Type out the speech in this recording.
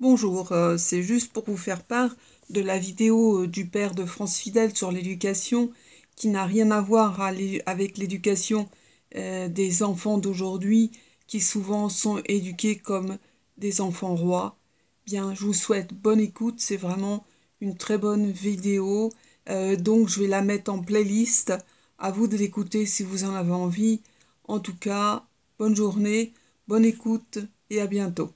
Bonjour, euh, c'est juste pour vous faire part de la vidéo euh, du père de France Fidèle sur l'éducation qui n'a rien à voir avec l'éducation euh, des enfants d'aujourd'hui qui souvent sont éduqués comme des enfants rois. Bien, je vous souhaite bonne écoute, c'est vraiment une très bonne vidéo, donc je vais la mettre en playlist, à vous de l'écouter si vous en avez envie. En tout cas, bonne journée, bonne écoute et à bientôt.